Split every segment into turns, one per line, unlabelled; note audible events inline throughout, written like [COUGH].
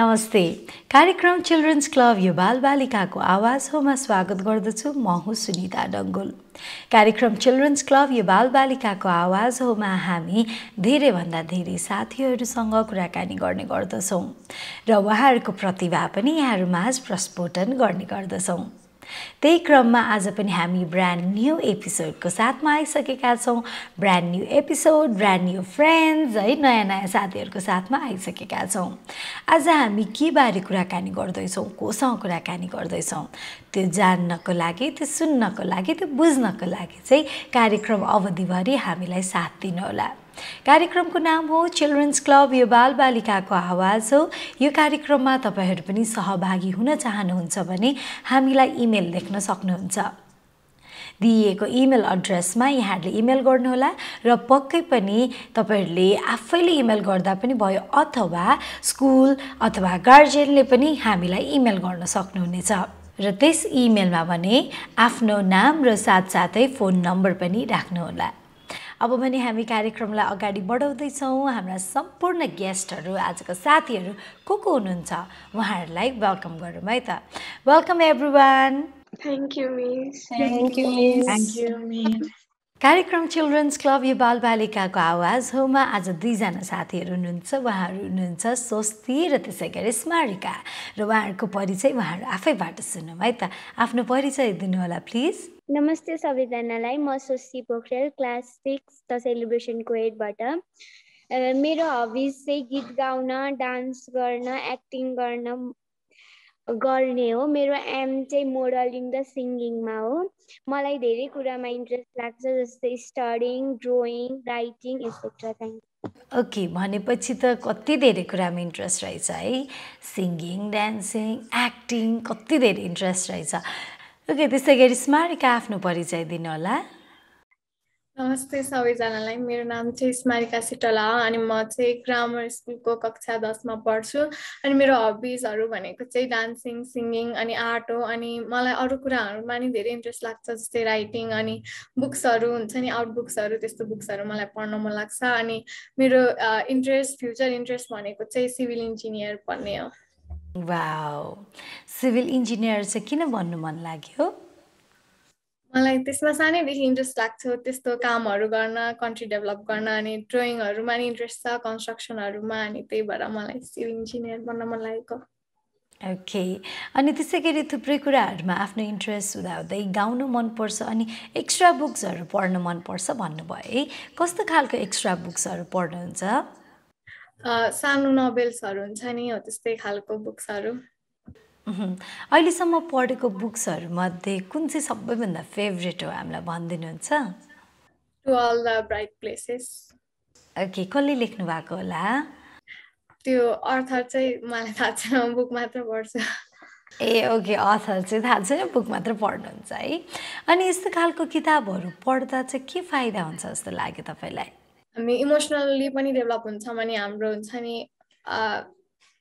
नमस्ते कार्यक्रम children's club यो बालबालिकाको आवाज होमा स्वागत गर्दछु म हुँ सुनिता डङ्गुल कार्यक्रम चिल्ड्रेन्स क्लब यो बालबालिकाको आवाज होमा हामी धेरैभन्दा धेरै साथीहरूसँग कुराकानी गर्ने गर्दछौँ र उहाँहरूको प्रतिभा पनि यहाँहरूमाझ प्रस्फोटन गर्ने गर्दछौँ त्यही क्रममा आज पनि हामी ब्रान्ड न्यू एपिसोडको साथमा आइसकेका छौँ brand new episode brand new friends है नयाँ नयाँ साथीहरूको साथमा आइसकेका छौँ आज हामी के बारे कुराकानी गर्दैछौँ कोसँग कुराकानी गर्दैछौँ त्यो जान्नको लागि त्यो सुन्नको लागि त्यो बुझ्नको लागि चाहिँ कार्यक्रम अवधिभरि हामीलाई साथ दिनुहोला कार्यक्रमको नाम हो चिल्ड्रेन्स क्लब यो बालबालिकाको आवाज हो यो कार्यक्रममा तपाईँहरू पनि सहभागी हुन चाहनुहुन्छ भने हामीलाई इमेल लेख्न सक्नुहुन्छ दिइएको इमेल एड्रेसमा यहाँहरूले इमेल गर्नुहोला र पक्कै पनि तपाईँहरूले आफैले इमेल गर्दा पनि भयो अथवा स्कुल अथवा गार्जेनले पनि हामीलाई इमेल गर्न सक्नुहुनेछ र त्यस इमेलमा भने आफ्नो नाम र साथसाथै फोन नम्बर पनि राख्नुहोला अब भने हामी कार्यक्रमलाई अगाडि बढाउँदैछौँ हाम्रा सम्पूर्ण गेस्टहरू आजको साथीहरू को को हुनुहुन्छ उहाँहरूलाई वेलकम गरौँ है त welcome everyone thank you miss
thank you miss thank
you कार्यक्रम चिल्ड्रेन्स क्लब यो बालबालिकाको आवाज होमा आज दुईजना साथीहरू हुनुहुन्छ उहाँहरू हुनुहुन्छ स्वस्ति र त्यसै गरी स्मारिका र उहाँहरूको परिचय उहाँहरू आफैबाट सुनौँ है त आफ्नो परिचय दिनुहोला प्लिज
नमस्ते सबैजनालाई म Sushi Pokhrel class six the सेलिब्रेसनको एडबाट मेरो हबिज चाहिँ गीत गाउन डान्स गर्न एक्टिङ गर्न गर्ने हो मेरो एम चाहिँ मोडलिङ र सिङ्गिङमा हो मलाई धेरै कुरामा इन्ट्रेस्ट लाग्छ जस्तै studying drawing writing etcetera thank
okay भनेपछि त कति धेरै कुरामा इन्ट्रेस्ट रहेछ है सिङ्गिङ डान्सिङ एक्टिङ कति धेरै इन्ट्रेस्ट रहेछ ओके त्यसै गरी स्मारिका आफ्नो परिचय दिनु होला
नमस्ते सबैजनालाई मेरो नाम चाहिँ स्मारिका सिटला हो अनि म चाहिँ ग्रामर स्कुलको कक्षा दसमा पढ्छु अनि मेरो हबिजहरू भनेको चाहिँ डान्सिङ सिङ्गिङ अनि आर्ट हो अनि मलाई अरू कुराहरूमा नि धेरै इन्ट्रेस्ट लाग्छ जस्तै राइटिङ अनि बुक्सहरू हुन्छ नि आउट बुक्सहरू त्यस्तो बुक्सहरू मलाई पढ्न मन लाग्छ अनि मेरो इन्ट्रेस्ट फ्युचर इन्ट्रेस्ट भनेको चाहिँ सिभिल इन्जिनियर भन्ने हो
सिभिल इन्जिनियर चाहिँ किन भन्नु मन लाग्यो मलाई त्यसमा सानैदेखि
इन्ट्रेस्ट लाग्छ त्यस्तो कामहरू गर्न कन्ट्री डेभलप गर्न अनि ड्रइङहरूमा नि इन्ट्रेस्ट छ कन्स्ट्रक्सनहरूमा अनि त्यही भएर मलाई सिभिल इन्जिनियर बन्न मन लागेको
ओके अनि त्यसै गरी थुप्रै कुराहरूमा आफ्नो इन्ट्रेस्ट हुँदाहुँदै गाउनु मनपर्छ अनि एक्स्ट्रा बुक्सहरू पढ्नु मनपर्छ भन्नुभयो है कस्तो खालको एक्स्ट्रा बुक्सहरू पढ्नुहुन्छ
सानो नोभेल्सहरू हुन्छ नि हो त्यस्तै खालको बुक्सहरू
अहिलेसम्म पढेको बुक्सहरूमध्ये कुन चाहिँ सबैभन्दा फेभरेट हो हामीलाई भनिदिनुहुन्छ to
all the bright places
okay कसले लेख्नु भएको होला
त्यो अर्थर चाहिँ मलाई थाहा छैन बुक मात्र पढ्छ
ए ओके अथर चाहिँ थाहा छैन बुक मात्र पढ्नुहुन्छ है अनि यस्तो खालको किताबहरू पढ्दा चाहिँ के फाइदा हुन्छ जस्तो लाग्यो तपाईँलाई
हामी इमोसनल्ली पनि डेभलप हुन्छ अनि हाम्रो हुन्छ नि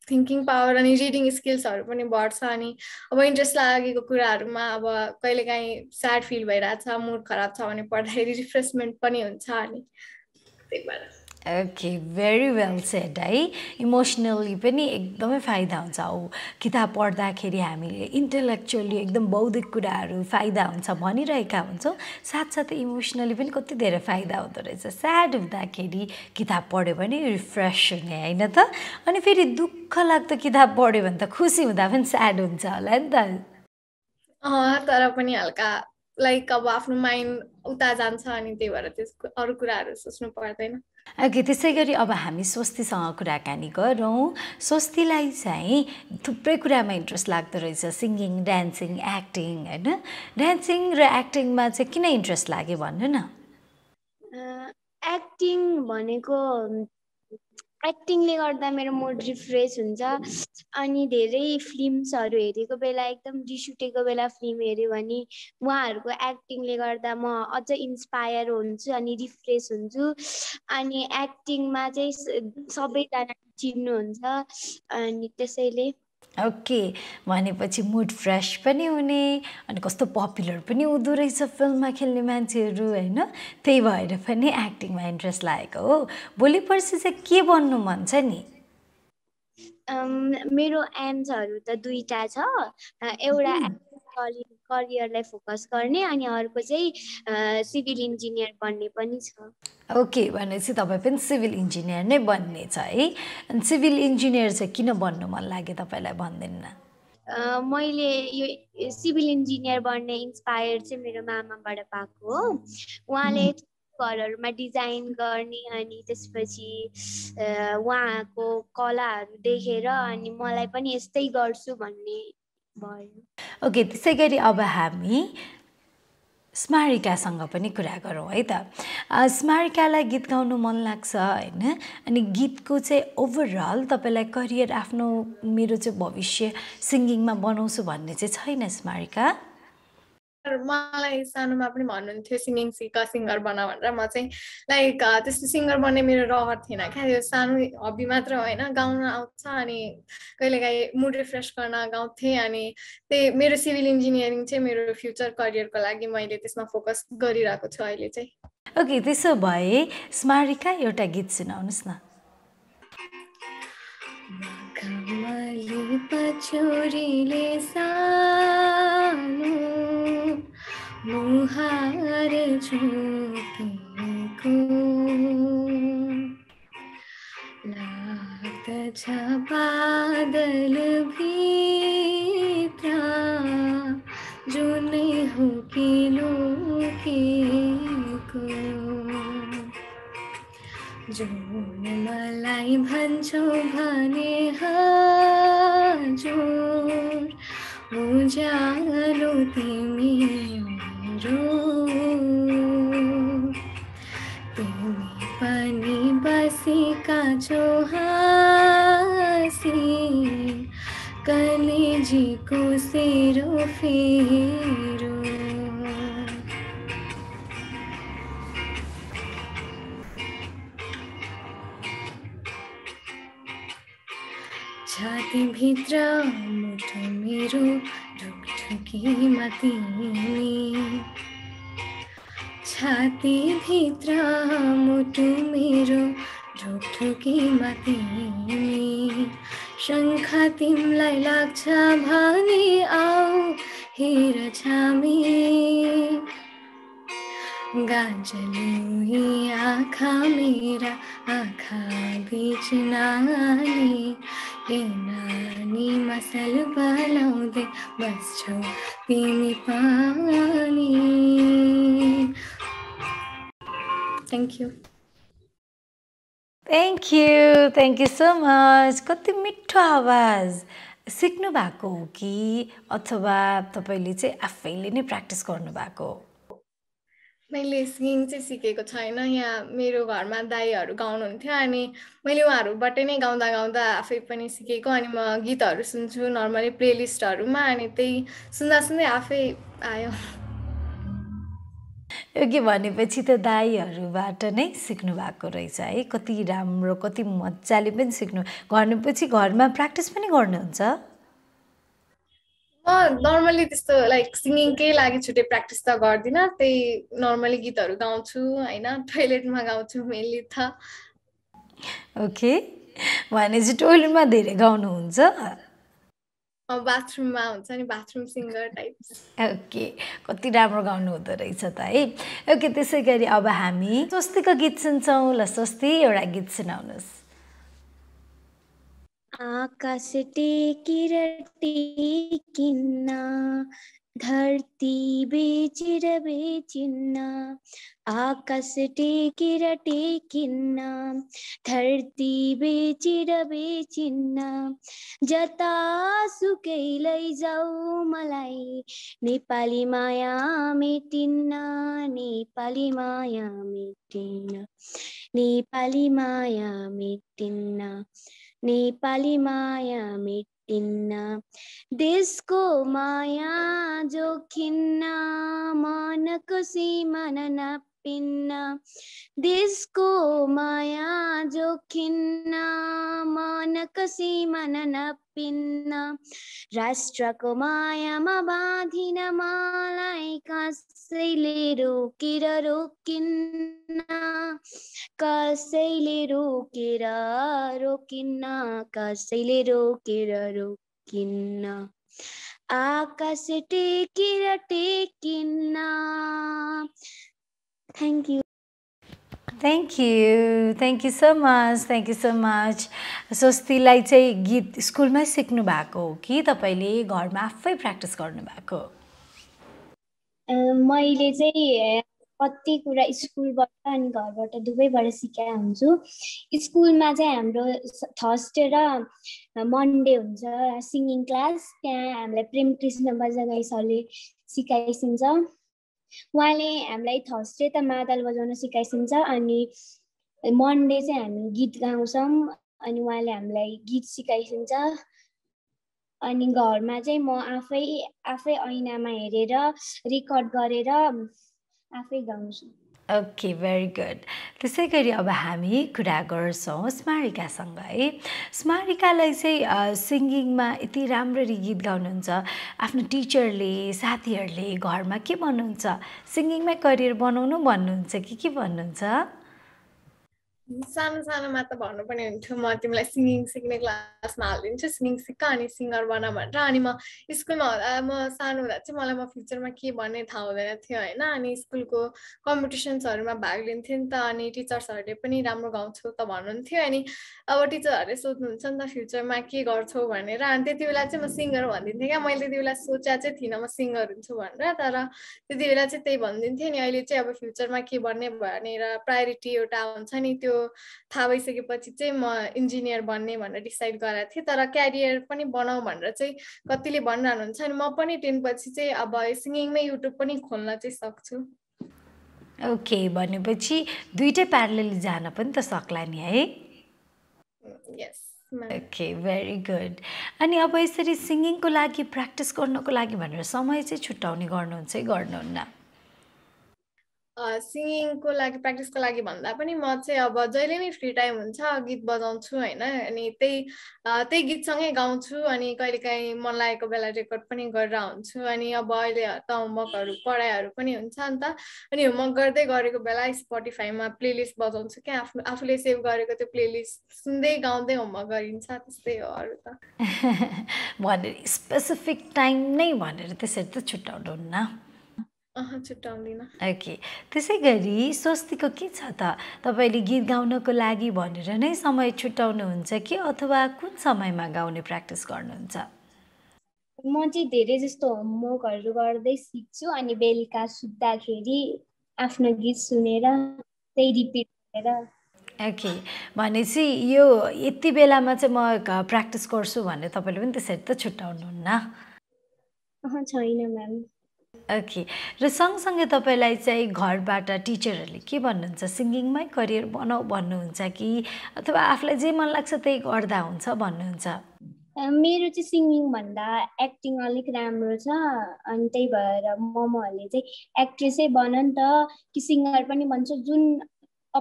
थिङ्किङ पावर अनि रिडिङ स्किल्सहरू पनि बढ्छ अनि अब इन्ट्रेस्ट लागेको कुराहरूमा अब कहिलेकाहीँ स्याड फिल भइरहेछ मुड खराब छ भने पढ्दाखेरि रिफ्रेसमेन्ट पनि हुन्छ अनि त्यही भएर
ओके भेरी वेल सेड है इमोसनल्ली पनि एकदमै फाइदा हुन्छ हो किताब पढ्दाखेरि हामीले इन्टेलेक्चुअली एकदम बौद्धिक कुराहरू फाइदा हुन्छ भनिरहेका हुन्छौँ साथसाथै इमोसनली पनि कति धेरै फाइदा हुँदो रहेछ स्याड हुँदाखेरि किताब पढ्यो भने रिफ्रेस हुने होइन त अनि फेरि दुःख लाग्दो किताब पढ्यो भने त खुसी हुँदा पनि स्याड हुन्छ होला नि त
तर पनि हल्का लाइक अब आफ्नो माइन्ड उता जान्छ अनि त्यही भएर त्यसको अरू कुराहरू सोच्नु पर्दैन
अघि त्यसै गरी अब हामी स्वस्तिसँग कुराकानी गरौँ स्वस्तिलाई चाहिँ थुप्रै कुरामा इन्ट्रेस्ट लाग्दो रहेछ सिङ्गिङ डान्सिङ एक्टिङ होइन डान्सिङ र एक्टिङमा चाहिँ किन इन्ट्रेस्ट लाग्यो भन्नु न
एक्टिङ भनेको एक्टिङले गर्दा मेरो मुड रिफ्रेस हुन्छ अनि धेरै फिल्म्सहरू हेरेको बेला एकदम रिस उठेको बेला फिल्म हेऱ्यो भने उहाँहरूको एक्टिङले गर्दा म अझ इन्सपायर हुन्छु अनि रिफ्रेस हुन्छु अनि एक्टिङमा चाहिँ सबैजना चिन्नुहुन्छ अनि त्यसैले
ओके भनेपछि मुड फ्रेस पनि हुने अनि कस्तो पपुलर पनि हुँदो रहेछ फिल्ममा खेल्ने मान्छेहरू होइन त्यही भएर पनि एक्टिङमा इन्ट्रेस्ट लागेको हो भोलि पर्सि चाहिँ के बन्नु मन छ नि
मेरो एम्सहरू त दुईवटा छ एउटा करियरलाई फोकस गर्ने अनि अर्को चाहिँ सिभिल इन्जिनियर बन्ने पनि छ
ओके भनेपछि तपाईँ पनि सिभिल इन्जिनियर नै बन्ने छ है अनि सिभिल इन्जिनियर चाहिँ किन बन्नु मन लाग्यो तपाईँलाई भनिदिनु
न मैले यो सिभिल इन्जिनियर बन्ने इन्सपायर चाहिँ मेरो मामाबाट पाएको हो उहाँले घरहरूमा डिजाइन गर्ने अनि त्यसपछि उहाँको कलाहरू देखेर अनि मलाई पनि यस्तै गर्छु भन्ने भयो
ओके त्यसै गरी अब हामी स्मारिकासँग पनि कुरा गरौँ है त स्मारिकालाई गीत गाउनु मन लाग्छ होइन अनि गीतको चाहिँ ओभरअल तपाईँलाई करियर आफ्नो मेरो चाहिँ भविष्य सिङ्गिङमा बनाउँछु भन्ने चाहिँ छैन स्मारिका
मलाई सानोमा पनि भन्नुहुन्थ्यो सिङ्गिङ सिक सिङ्गर बना भनेर म चाहिँ लाइक त्यस्तो सिङ्गर बन्ने मेरो रहर थिएन क्या यो सानो हबी मात्र होइन गाउन आउँछ अनि कहिलेकाहीँ मुड रिफ्रेस गर्न गाउँथेँ अनि त्यही मेरो सिभिल इन्जिनियरिङ चाहिँ मेरो फ्युचर करियरको लागि मैले त्यसमा फोकस गरिरहेको
छु अहिले चाहिँ
ओके त्यसो भए स्मारिका एउटा गीत सुनाउनुहोस् न
कमली पछोरीले सानो मुहार झोपने को लाता बादल भी था जो नेहू की लोके को जो मलाई भन्छौ भने हजुर उज्यालो तिमी रू तुम्हें बनी का जो को सिरो फेरो छाती भीतर मुठो मेरो ढुकढुकी मती छाती भित्र मुटु मेरो ढुकढुकीमा माथि शङ्खा तिमीलाई लाग्छ भने आऊ हेर छामी गाजली आँखा मेरा आँखा बिच नानी ए नानी मसल बनाउँदै बस्छौ तिमी पा thank you thank you
thank you so much कति मिठो आवाज सिक्नु भएको हो कि अथवा तपाईँले चाहिँ आफैले नै प्र्याक्टिस गर्नुभएको हो
मैले सिङ्गिङ चाहिँ सिकेको छैन यहाँ मेरो घरमा दाईहरू गाउनुहुन्थ्यो अनि मैले उहाँहरूबाट नै गाउँदा गाउँदा आफै पनि सिकेको अनि म गीतहरू सुन्छु नर्मली प्लेलिस्टहरूमा
अनि त्यही सुन्दा सुन्दै आफै आयो योग्य भनेपछि त दाईहरूबाट नै सिक्नु भएको रहेछ है कति राम्रो कति मजाले पनि सिक्नु गर्नुपछि घरमा प्र्याक्टिस पनि गर्नुहुन्छ
म नर्मली त्यस्तो लाइक सिङ्गिङकै लागि छुट्टै प्र्याक्टिस त गर्दिनँ त्यही नर्मली गीतहरू गाउँछु होइन टोइलेटमा गाउँछु मेनली त
ओके भनेपछि टोइलेटमा धेरै गाउनुहुन्छ
बाथरुममा हुन्छ नि बाथरुम सिङ्गर टाइप
ओके कति राम्रो गाउनु हुँदो रहेछ त है ओके त्यसै गरी अब हामी स्वस्तिको गीत सुन्छौँ ल स्वस्ति एउटा गीत सुनाउनुहोस्
आकाश टेकिर टेकिन्ना धरती बेचिर बेचिन्ना आकाश टेकिर टेकिन्ना धरती बेचिर बेचिन्ना जता सुकैलै जाऊ मलाई नेपाली माया मेटिन्ना नेपाली माया मेटिन्ना नेपाली माया मेटिन्ना नेपाली माया मेट इन्ना देश को माया जोखिन्ना मानक सीमन न पिन्न देशको माया जोखिन्न मनक मन नपिन्न राष्ट्रको मायामा बाँधिन मलाई कसैले रोकेर रोकिन्न कसैले रोकेर रोकिन्न कसैले रोकेर रोकिन्न आकाश टेकेर टेकिन्न
Thank you. Thank you thank you so much thank you so much स्वस्तिलाई चाहिँ गीत स्कुलमै सिक्नु भएको हो कि तपाईँले घरमा आफै प्र्याक्टिस गर्नुभएको
मैले चाहिँ कति कुरा स्कुलबाट अनि घरबाट दुवैबाट सिकाए हुन्छु स्कुलमा चाहिँ हाम्रो थर्सडे र मन्डे हुन्छ सिङ्गिङ क्लास त्यहाँ हामीलाई प्रेम कृष्ण बजागाई सरले सिकाइसिन्छ उहाँले हामीलाई थर्सडे त मादल बजाउन सिकाइसन्छ अनि मन्डे चाहिँ हामी गीत गाउँछौँ अनि उहाँले हामीलाई गीत सिकाइसन्छ अनि घरमा चाहिँ म आफै आफै ऐनामा हेरेर रेकर्ड गरेर आफै गाउँछु
ओके भेरी गुड त्यसै गरी अब हामी कुरा गर्छौँ स्मारिकासँग है स्मारिकालाई चाहिँ सिङ्गिङमा यति राम्ररी गीत गाउनुहुन्छ आफ्नो टिचरले साथीहरूले घरमा के भन्नुहुन्छ सिङ्गिङमै करियर बनाउनु भन्नुहुन्छ कि के भन्नुहुन्छ
सानो सानोमा त भन्नुपर्ने हुन्थ्यो म तिमीलाई सिङ्गिङ सिक्ने क्लासमा हालिदिन्छु सिङ्गिङ सिक्क अनि सिङ्गर बना भनेर अनि म स्कुलमा हुँदा म सानो हुँदा चाहिँ मलाई म फ्युचरमा के भन्ने थाहा हुँदैन थियो होइन अनि स्कुलको कम्पिटिसन्सहरूमा भाग लिन्थेँ नि त अनि टिचर्सहरूले पनि राम्रो गाउँछौ त भन्नुहुन्थ्यो अनि अब टिचरहरूले सोध्नुहुन्छ नि त फ्युचरमा के गर्छौ भनेर अनि त्यति बेला चाहिँ म सिङ्गर भनिदिन्थेँ क्या मैले त्यति बेला सोचेको चाहिँ थिइनँ म सिङ्गर हुन्छु भनेर तर त्यति बेला चाहिँ त्यही भनिदिन्थेँ नि अहिले चाहिँ अब फ्युचरमा के भन्ने भनेर प्रायोरिटी एउटा हुन्छ नि त्यो थाहा भइसकेपछि चाहिँ म इन्जिनियर बन्ने भनेर डिसाइड गराएको थिएँ तर क्यारियर पनि बनाऊ भनेर चाहिँ कतिले भनिरहनुहुन्छ अनि म पनि टेन पछि चाहिँ अब सिङ्गिङमै युट्युब पनि खोल्न चाहिँ सक्छु
ओके भनेपछि दुइटै प्यारल जान पनि त सक्ला नि है यस ओके भेरी गुड अनि अब यसरी सिङ्गिङको लागि प्र्याक्टिस गर्नको लागि भनेर समय चाहिँ छुट्याउने गर्नुहुन्छ है गर्नुहुन्न
सिङ्गिङको लागि प्र्याक्टिसको लागि भन्दा पनि म चाहिँ अब जहिले नै फ्री टाइम हुन्छ गीत बजाउँछु होइन अनि त्यही त्यही गीतसँगै गाउँछु अनि कहिलेकाहीँ मन लागेको बेला रेकर्ड पनि गरेर हुन्छु अनि अब अहिले त होमवर्कहरू पढाइहरू पनि हुन्छ अन्त अनि होमवर्क गर्दै गरेको बेला स्पोटिफाईमा प्लेलिस्ट बजाउँछु क्या आफ्नो आफूले सेभ गरेको त्यो प्लेलिस्ट सुन्दै गाउँदै होमवर्क गरिन्छ त्यस्तै हो अरू त
[LAUGHS] भनेर स्पेसिफिक टाइम नै भनेर त्यसरी त छुट्याउनुहुन्न
ओके
त्यसै गरी स्वस्तिको के छ त तपाईँले गीत गाउनको लागि भनेर नै समय छुट्याउनुहुन्छ कि अथवा कुन समयमा गाउने प्र्याक्टिस गर्नुहुन्छ
म चाहिँ धेरै जस्तो होमवर्कहरू गर्दै सिक्छु अनि बेलुका सुत्दाखेरि आफ्नो गीत सुनेर त्यही रिपिट गरेर
ओके भनेपछि यो यति बेलामा चाहिँ म प्र्याक्टिस गर्छु भनेर तपाईँले पनि त्यसरी त छुट्याउनुहुन्न छैन म्याम ओके र सँगसँगै तपाईँलाई चाहिँ घरबाट टिचरहरूले के भन्नुहुन्छ सिङ्गिङमै करियर बनाऊ भन्नुहुन्छ कि अथवा आफूलाई जे मन लाग्छ त्यही गर्दा हुन्छ भन्नुहुन्छ
मेरो चाहिँ सिङ्गिङ भन्दा एक्टिङ अलिक राम्रो छ अनि त्यही भएर ममहरूले चाहिँ एक्ट्रेसै बन नि त कि सिङ्गर पनि भन्छ जुन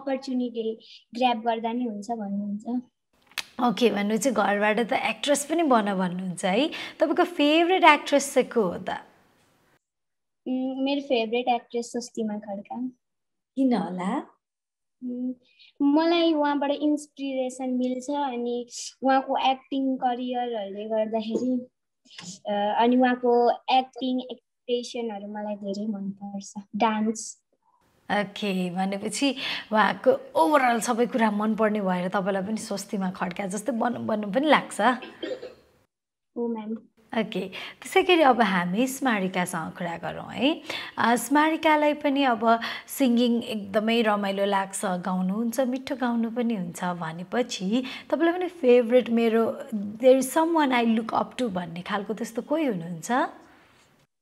अपर्च्युनिटी ग्रेप गर्दा नै हुन्छ भन्नुहुन्छ
ओके भन्नु चाहिँ घरबाट त एक्ट्रेस पनि बन भन्नुहुन्छ है तपाईँको फेभरेट एक्ट्रेस चाहिँ को हो त
मेरो फेभरेट एक्ट्रेस स्वस्तिमा खड्का किन होला mm, मलाई उहाँबाट इन्सपिरेसन मिल्छ अनि उहाँको एक्टिङ करियरहरूले गर्दाखेरि अनि उहाँको एक्टिङ एक्सप्रेसनहरू मलाई धेरै मनपर्छ डान्स
ओके भनेपछि उहाँको ओभरअल सबै कुरा मनपर्ने भएर तपाईँलाई पनि स्वस्तिमा खड्का जस्तै बनाउनु पनि लाग्छ हो म्याम ओके त्यसै गरी अब हामी स्मारिकासँग कुरा गरौँ है स्मारिकालाई पनि अब सिङ्गिङ एकदमै रमाइलो लाग्छ गाउनु हुन्छ मिठो गाउनु पनि हुन्छ भनेपछि तपाईँलाई पनि फेभरेट मेरो there is someone I look up to भन्ने खालको त्यस्तो कोही हुनुहुन्छ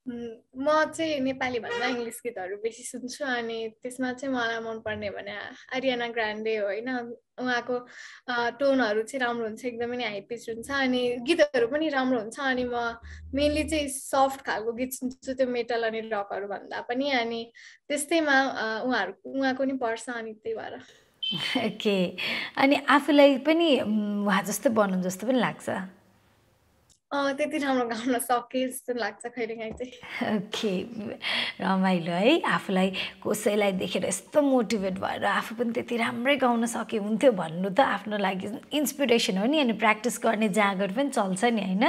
म चाहिँ नेपाली भन्दा इङ्ग्लिस गीतहरू बेसी सुन्छु अनि त्यसमा चाहिँ मलाई मनपर्ने भने आरियाना ग्रान्डे हो होइन उहाँको टोनहरू चाहिँ राम्रो हुन्छ एकदमै नै हाई पिच हुन्छ अनि गीतहरू पनि राम्रो हुन्छ अनि म मेनली चाहिँ सफ्ट खालको गीत सुन्छु त्यो मेटल अनि रकहरू भन्दा पनि अनि त्यस्तैमा उहाँहरू उहाँको नि पर्छ अनि त्यही भएर
[LAUGHS] के अनि आफूलाई पनि उहाँ जस्तै बनाउनु जस्तो पनि लाग्छ
त्यति राम्रो गाउन सके जस्तो लाग्छ कहिलेकाहीँ चाहिँ
ओके रमाइलो है आफूलाई कसैलाई देखेर यस्तो मोटिभेट भएर आफू पनि त्यति राम्रै गाउन सके हुन्थ्यो भन्नु त आफ्नो लागि इन्सपिरेसन हो नि अनि प्र्याक्टिस गर्ने जाँगर पनि चल्छ नि होइन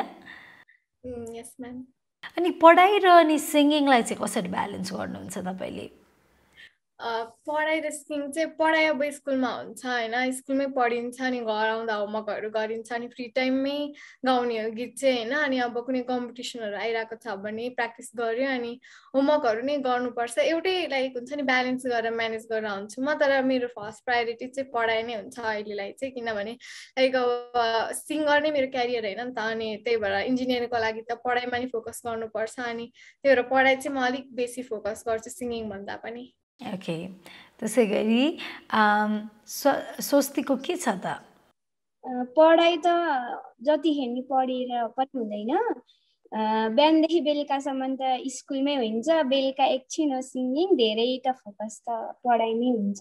अनि पढाइ र अनि सिङ्गिङलाई चाहिँ कसरी ब्यालेन्स गर्नुहुन्छ तपाईँले
पढाइ र रेस्किङ चाहिँ पढाइ अब स्कुलमा हुन्छ होइन स्कुलमै पढिन्छ अनि घर आउँदा होमवर्कहरू गरिन्छ अनि फ्री टाइममै गाउने हो गीत चाहिँ होइन अनि अब कुनै कम्पिटिसनहरू आइरहेको छ भने प्र्याक्टिस गऱ्यो अनि होमवर्कहरू नै गर्नुपर्छ एउटै लाइक हुन्छ नि ब्यालेन्स गरेर म्यानेज गरेर हुन्छु म तर मेरो फर्स्ट प्रायोरिटी चाहिँ पढाइ नै हुन्छ अहिलेलाई चाहिँ किनभने लाइक अब सिङ्गर नै मेरो क्यारियर होइन नि त अनि त्यही भएर इन्जिनियरिङको लागि त पढाइमा नै फोकस गर्नुपर्छ अनि त्यही भएर पढाइ चाहिँ म अलिक बेसी फोकस गर्छु भन्दा पनि
ओके त्यसै गरी स्वस्तिको के छ त
पढाइ त जति हेर्ने पढेर पनि हुँदैन बिहानदेखि बेलुकासम्म त स्कुलमै हुन्छ बेलुका एकछिन हो सिङ्गिङ धेरै त फोकस त पढाइमै हुन्छ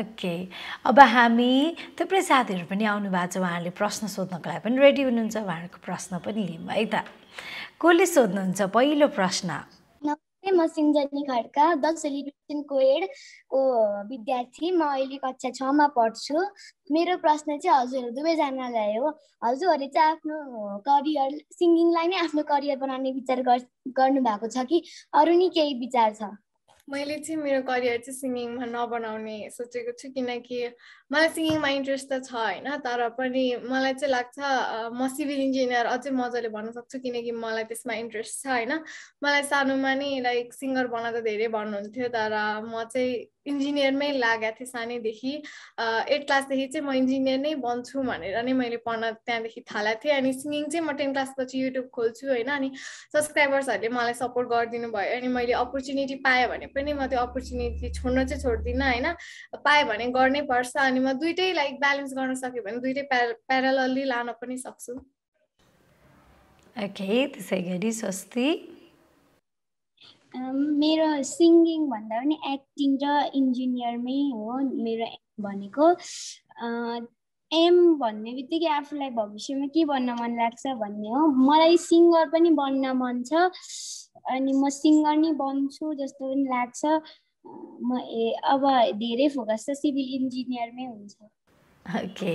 ओके अब हामी थुप्रै साथीहरू पनि आउनु भएको छ उहाँहरूले प्रश्न सोध्नको लागि पनि रेडी हुनुहुन्छ उहाँहरूको प्रश्न पनि लिउँ है त कसले सोध्नुहुन्छ पहिलो प्रश्न
म सिन्जनी खड्का दस सेलिब्रेसन कोएडको विद्यार्थी म अहिले कक्षा छमा पढ्छु मेरो प्रश्न चाहिँ हजुरहरू दुवैजनालाई हो हजुरहरूले चाहिँ आफ्नो करियर सिङ्गिङलाई नै आफ्नो करियर बनाउने विचार गर्नु भएको छ कि अरू नि केही विचार छ
मैले चाहिँ मेरो करियर चाहिँ सिङ्गिङमा नबनाउने सोचेको छु किनकि मलाई सिङ्गिङमा इन्ट्रेस्ट त छ होइन तर पनि मलाई चाहिँ लाग्छ म सिभिल इन्जिनियर अझै मजाले भन्न सक्छु किनकि मलाई त्यसमा इन्ट्रेस्ट छ होइन मलाई सानोमा नै लाइक सिङ्गर बन्न त धेरै भन्नुहुन्थ्यो तर म चाहिँ इन्जिनियरमै लागेको थिएँ सानैदेखि एट क्लासदेखि चाहिँ म इन्जिनियर नै बन्छु भनेर नै मैले पढ्न त्यहाँदेखि थालेको थिएँ अनि सिङ्गिङ चाहिँ म टेन क्लासपछि युट्युब खोल्छु होइन अनि सब्सक्राइबर्सहरूले मलाई सपोर्ट गरिदिनु भयो अनि मैले अपर्च्युनिटी पाएँ भने पनि म त्यो अपर्च्युनिटी छोड्न चाहिँ छोड्दिनँ होइन पाएँ भने गर्नै पर्छ अनि म दुइटै लाइक ब्यालेन्स गर्न सक्यो भने दुइटै प्यार प्यारलली लान पनि सक्छु
ओके त्यसै गरी स्वस्ति
मेरो सिङ्गिङ भन्दा पनि एक्टिङ र इन्जिनियरमै हो मेरो भनेको एम भन्ने बित्तिकै आफूलाई भविष्यमा के बन्न मन लाग्छ भन्ने हो मलाई सिङ्गर पनि बन्न मन छ अनि म सिङ्गर नै बन्छु जस्तो पनि लाग्छ म अब धेरै फोकस त सिभिल इन्जिनियरमै हुन्छ
ओके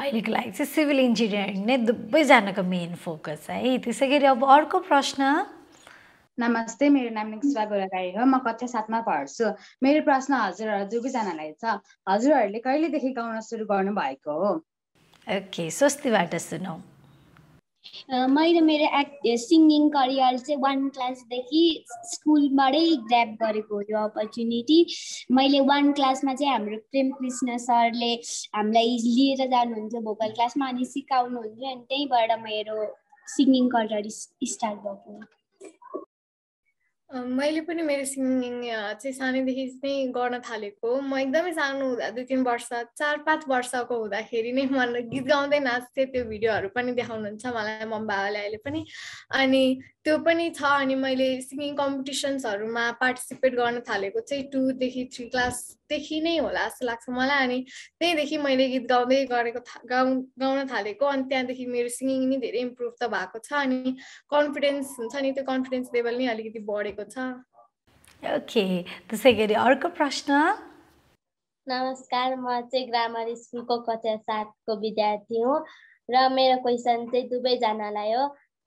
अहिलेको लागि चाहिँ सिभिल इन्जिनियरिङ नै दुबैजनाको मेन फोकस है त्यसै गरी अब अर्को प्रश्न नमस्ते मेरो नाम निक्सवा राई हो म कक्षा सातमा पढ्छु मेरो प्रश्न हजुरहरू दुवैजनालाई छ हजुरहरूले कहिलेदेखि गाउन सुरु गर्नुभएको हो ओके स्वस्तिबाट सुनौ
मैले मेरो एक्ट सिङ्गिङ करियर चाहिँ वान क्लासदेखि स्कुलबाटै ग्रेप गरेको यो अपर्च्युनिटी मैले वान क्लासमा चाहिँ हाम्रो प्रेम कृष्ण सरले हामीलाई लिएर जानुहुन्थ्यो भोकल क्लासमा अनि सिकाउनुहुन्थ्यो अनि त्यहीँबाट मेरो सिङ्गिङ करियर स्टार्ट भएको
मैले पनि मेरो सिङ्गिङ चाहिँ सानैदेखि नै गर्न थालेको म एकदमै सानो हुँदा दुई तिन वर्ष चार पाँच वर्षको हुँदाखेरि नै मलाई गीत गाउँदै नाच्थेँ त्यो भिडियोहरू पनि देखाउनुहुन्छ मलाई मम्मी बाबाले अहिले पनि अनि त्यो पनि छ अनि मैले सिङ्गिङ कम्पिटिसन्सहरूमा पार्टिसिपेट गर्न थालेको चाहिँ टूदेखि थ्री क्लास देखि नै होला जस्तो लाग्छ मलाई अनि त्यहीँदेखि मैले गीत गाउँदै गरेको गाउँ गाउन थालेको अनि त्यहाँदेखि मेरो सिङ्गिङ नि धेरै इम्प्रुभ त भएको छ अनि कन्फिडेन्स हुन्छ नि त्यो कन्फिडेन्स लेभल नै अलिकति बढेको छ
ओके त्यसै गरी अर्को प्रश्न
नमस्कार म चाहिँ ग्रामर स्कुलको कक्षा सातको विद्यार्थी हुँ र मेरो क्वेसन चाहिँ दुवैजनालाई हो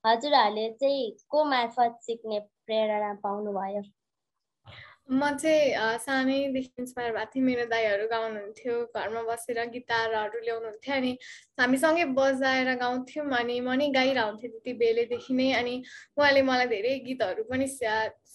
हजुरहरूले चाहिँ को मार्फत सिक्ने प्रेरणा पाउनुभयो
म चाहिँ सानैदेखि इन्सपायर भएको थिएँ मेरो दाईहरू गाउनुहुन्थ्यो घरमा बसेर गिटारहरू ल्याउनुहुन्थ्यो अनि हामी सँगै बजाएर गाउँथ्यौँ अनि म नै गाइरहन्थेँ त्यति बेलैदेखि नै अनि उहाँले मलाई धेरै गीतहरू पनि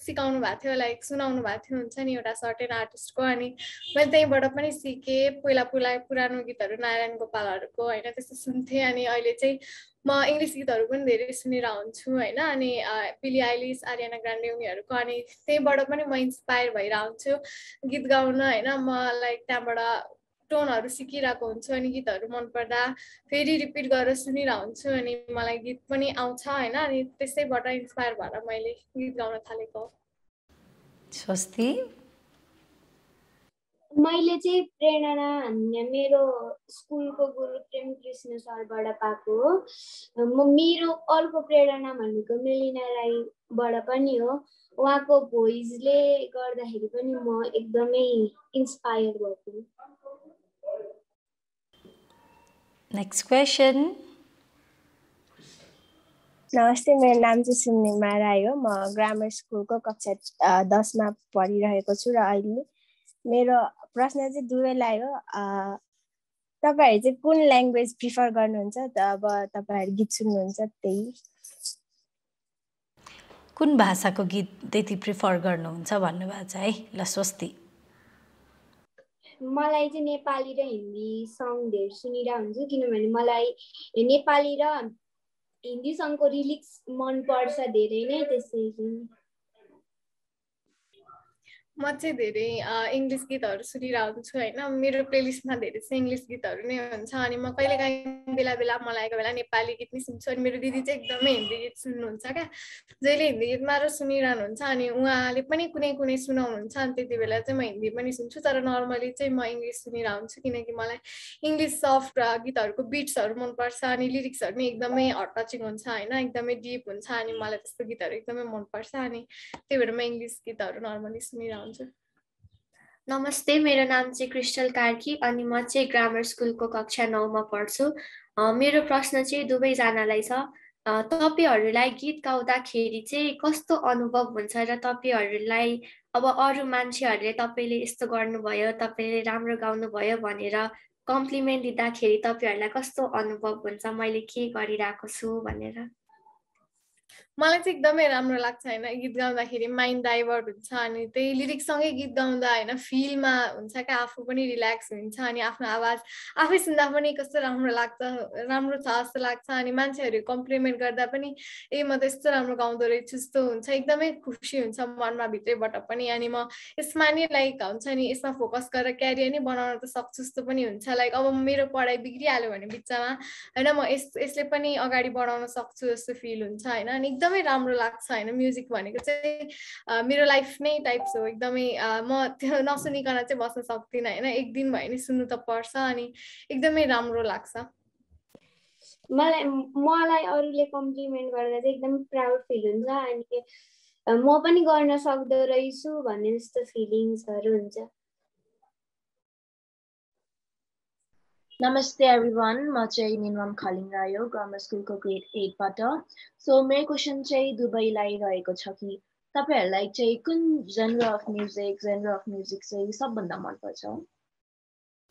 सिकाउनु भएको थियो लाइक सुनाउनु भएको थियो हुन्छ नि एउटा सर्टेन आर्टिस्टको अनि मैले त्यहीँबाट पनि सिकेँ पहिला पहिला पुरानो गीतहरू नारायण गोपालहरूको होइन त्यस्तो सुन्थेँ अनि अहिले चाहिँ म इङ्ग्लिस गीतहरू पनि धेरै सुनेर हुन्छु होइन अनि पिली आइलिस आर्यना ग्रान्डे उनीहरूको अनि त्यहीँबाट पनि म इन्सपायर भएर आउँछु गीत गाउन होइन म लाइक त्यहाँबाट टोनहरू सिकिरहेको हुन्छु अनि गीतहरू मनपर्दा फेरि रिपिट गरेर सुनिरहेको हुन्छु अनि मलाई गीत पनि आउँछ होइन अनि त्यसैबाट इन्सपायर भएर मैले गीत गाउन थालेको
स्वस्ति मैले चाहिँ प्रेरणा मेरो स्कुलको गुरु प्रेम कृष्ण सरबाट पाएको हो म मेरो अर्को प्रेरणा भनेको मेलिना राईबाट पनि हो उहाँको भोइसले गर्दाखेरि पनि म एकदमै इन्सपायर भएको नेक्स्ट क्वेसन नमस्ते मेरो नाम चाहिँ सुनिमा राई हो म ग्रामर स्कुलको कक्षा दसमा पढिरहेको छु र अहिले मेरो प्रश्न चाहिँ दुवैलाई हो तपाईँहरू चाहिँ कुन ल्याङ्ग्वेज प्रिफर गर्नुहुन्छ त अब तपाईँहरू गीत सुन्नुहुन्छ त्यही
कुन भाषाको गीत त्यति प्रिफर गर्नुहुन्छ भन्नुभएको छ है ल स्वस्ति
मलाई चाहिँ नेपाली र हिन्दी सङ धेरै सुनिरहेको हुन्छु किनभने मलाई नेपाली र हिन्दी सङको रिलिक्स मनपर्छ धेरै नै त्यसै
म चाहिँ धेरै इङ्ग्लिस गीतहरू सुनिरहन्छु होइन मेरो प्लेलिस्टमा धेरै चाहिँ इङ्ग्लिस गीतहरू नै हुन्छ अनि म कहिले काहीँ बेला बेला मलाई बेला नेपाली गीत नै सुन्छु अनि मेरो दिदी चाहिँ एकदमै हिन्दी गीत सुन्नुहुन्छ क्या जहिले हिन्दी गीत मात्र सुनिरहनुहुन्छ अनि उहाँले पनि कुनै कुनै सुनाउनुहुन्छ अनि त्यति बेला चाहिँ म हिन्दी पनि सुन्छु तर नर्मली चाहिँ म इङ्ग्लिस सुनिरहन्छु किनकि मलाई इङ्ग्लिस सफ्ट गीतहरूको बिट्सहरू मनपर्छ अनि लिरिक्सहरू पनि एकदमै हट हुन्छ होइन एकदमै डिप हुन्छ अनि मलाई त्यस्तो गीतहरू एकदमै मनपर्छ अनि त्यही भएर म इङ्ग्लिस गीतहरू नर्मली
सुनिरहन्छु हुन्छ नमस्ते मेरो नाम चाहिँ क्रिस्टल कार्की अनि म चाहिँ ग्रामर स्कुलको कक्षा नौमा पढ्छु मेरो प्रश्न चाहिँ दुवैजनालाई छ तपाईँहरूलाई गीत गाउँदाखेरि चाहिँ कस्तो अनुभव हुन्छ र तपाईँहरूलाई अब अरू मान्छेहरूले तपाईँले यस्तो गर्नुभयो तपाईँले राम्रो गाउनुभयो भनेर कम्प्लिमेन्ट दिँदाखेरि तपाईँहरूलाई कस्तो अनुभव हुन्छ मैले के गरिरहेको छु भनेर
मलाई चाहिँ एकदमै राम्रो लाग्छ होइन गीत गाउँदाखेरि माइन्ड डाइभर्ट हुन्छ अनि त्यही लिरिक्ससँगै गीत गाउँदा होइन फिलमा हुन्छ क्या आफू पनि रिल्याक्स हुन्छ अनि आफ्नो आवाज आफै सुन्दा पनि कस्तो राम्रो लाग्छ राम्रो छ जस्तो लाग्छ अनि मान्छेहरू कम्प्लिमेन्ट गर्दा पनि ए म त यस्तो राम्रो गाउँदो रहेछु जस्तो हुन्छ एकदमै खुसी हुन्छ मनमा भित्रैबाट पनि अनि म यसमा नै लाइक हुन्छ नि यसमा फोकस गरेर क्यारियर नै बनाउन त सक्छु जस्तो पनि हुन्छ लाइक अब मेरो पढाइ बिग्रिहाल्यो भने बिचमा होइन म यस यसले पनि अगाडि बढाउन सक्छु जस्तो फिल हुन्छ होइन अनि एकदमै राम्रो लाग्छ होइन म्युजिक भनेको चाहिँ मेरो लाइफ नै टाइप्स हो एकदमै म त्यो नसुनिकन चाहिँ बस्न सक्दिनँ होइन एक दिन भयो नि सुन्नु त पर्छ अनि एकदमै
राम्रो लाग्छ मलाई मलाई अरूले कम्प्लिमेन्ट गर्दा चाहिँ एकदम प्राउड फिल हुन्छ अनि म पनि गर्न सक्दो रहेछु भन्ने जस्तो फिलिङ्सहरू हुन्छ नमस्ते वान म चाहिँ निनवाम खलिङ रायो ग्रामर स्कुलको ग्रेड एटबाट सो मेरो क्वेसन चाहिँ दुबईलाई रहेको छ कि तपाईँहरूलाई चाहिँ कुन genre of music genre of music चाहिँ सबभन्दा मनपर्छ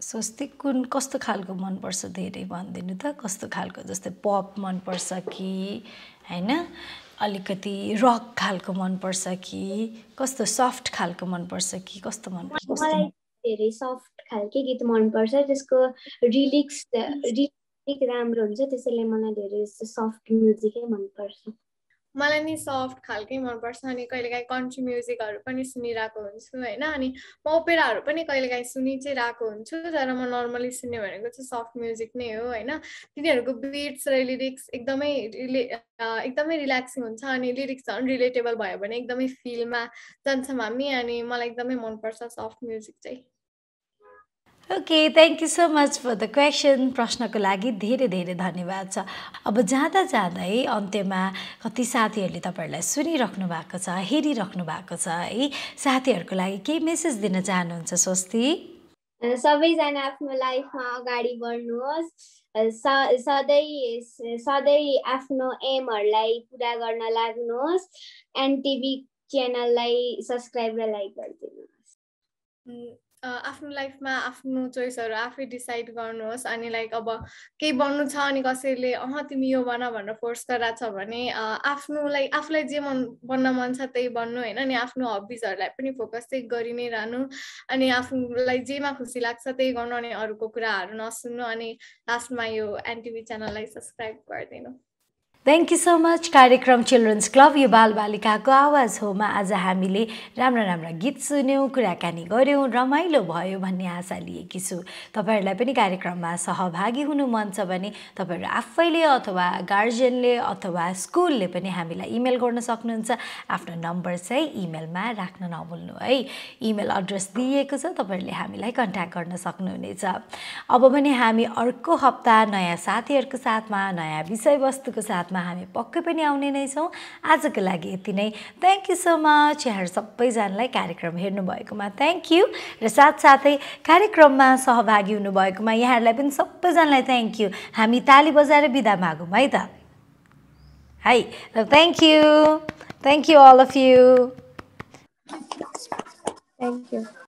स्वस्ति कुन कस्तो
खालको मनपर्छ धेरै भनिदिनु त कस्तो खालको जस्तै पप मनपर्छ कि होइन अलिकति रक खालको मनपर्छ कि कस्तो सफ्ट खालको मनपर्छ कि कस्तो मनपर्छ
धेरै सफ्ट खालके गीत मनपर्छ त्यसको रिलिक्स रिलिक राम्रो हुन्छ त्यसैले मलाई धेरै सफ्ट म्युजिकै मनपर्छ
मलाई नि सफ्ट खालकै मनपर्छ अनि कहिलेकाहीँ कन्ट्री म्युजिकहरू पनि सुनिरहेको हुन्छु होइन अनि म ओपेराहरू पनि कहिलेकाहीँ सुनि चाहिँ रहेको हुन्छु तर म नर्मली सुन्ने भनेको चाहिँ सफ्ट म्युजिक नै हो होइन तिनीहरूको बिट्स र लिरिक्स एकदमै रिले एकदमै रिल्याक्सिङ हुन्छ अनि लिरिक्स झन् रिलेटेबल भयो भने एकदमै फिलमा जान्छौँ हामी अनि मलाई एकदमै मनपर्छ सफ्ट म्युजिक चाहिँ
okay thank you so much for the question प्रश्नको लागि धेरै धेरै धन्यवाद छ अब जाँदा जाँदै अन्त्यमा कति साथीहरूले तपाईँहरूलाई सुनिराख्नु भएको छ हेरिराख्नु भएको छ है साथीहरूको लागि केही मेसेज दिन चाहनुहुन्छ स्वस्ति
सबैजना आफ्नो लाइफमा अगाडि बढ्नुहोस् सधैँ सधैँ आफ्नो एमहरूलाई पुरा गर्न लाग्नुहोस् एनटिभी च्यानललाई सब्सक्राइब र लाइक गरिदिनुहोस्
आफ्नो लाइफमा आफ्नो चोइसहरू आफै डिसाइड गर्नुहोस् अनि लाइक अब केही बन्नु छ अनि कसैले अह तिमी यो बन भनेर फोर्स गराएको छ भने आफ्नो लाइक आफूलाई जे मन बन्न मन छ त्यही बन्नु होइन अनि आफ्नो हबिजहरूलाई पनि फोकस चाहिँ गरि नै रहनु अनि आफूलाई जेमा खुसी लाग्छ त्यही गर्नु अनि अरूको कुराहरू नसुन्नु अनि लास्टमा यो एनटिभी च्यानललाई सब्सक्राइब गरिदिनु
थ्याङ्क यू सो मच कार्यक्रम चिल्ड्रेन्स क्लब यो बालबालिकाको आवाज होमा आज हामीले राम्रा राम्रा गीत सुन्यौँ कुराकानी गऱ्यौँ रमाइलो भयो भन्ने आशा लिएकी छु तपाईँहरूलाई पनि कार्यक्रममा सहभागी हुनु मन छ भने तपाईँहरू आफैले अथवा गार्जियनले अथवा स्कुलले पनि हामीलाई इमेल गर्न सक्नुहुन्छ आफ्नो नम्बर चाहिँ इमेलमा राख्न नभुल्नु है इमेल एड्रेस दिइएको छ तपाईँहरूले हामीलाई कन्ट्याक्ट गर्न सक्नुहुनेछ अब भने हामी अर्को हप्ता नयाँ साथीहरूको साथमा नयाँ विषयवस्तुको साथ साथमा हामी पक्कै पनि आउने नै छौँ आजको लागि यति नै थ्याङ्क यू सो मच यहाँहरू सबैजनालाई कार्यक्रम हेर्नुभएकोमा थ्याङ्क यू र साथसाथै कार्यक्रममा सहभागी हुनुभएकोमा यहाँहरूलाई पनि सबैजनालाई थ्याङ्क यू हामी ताली बजाएर बिदा मागौँ है त है त thank you thank you all of you
thank you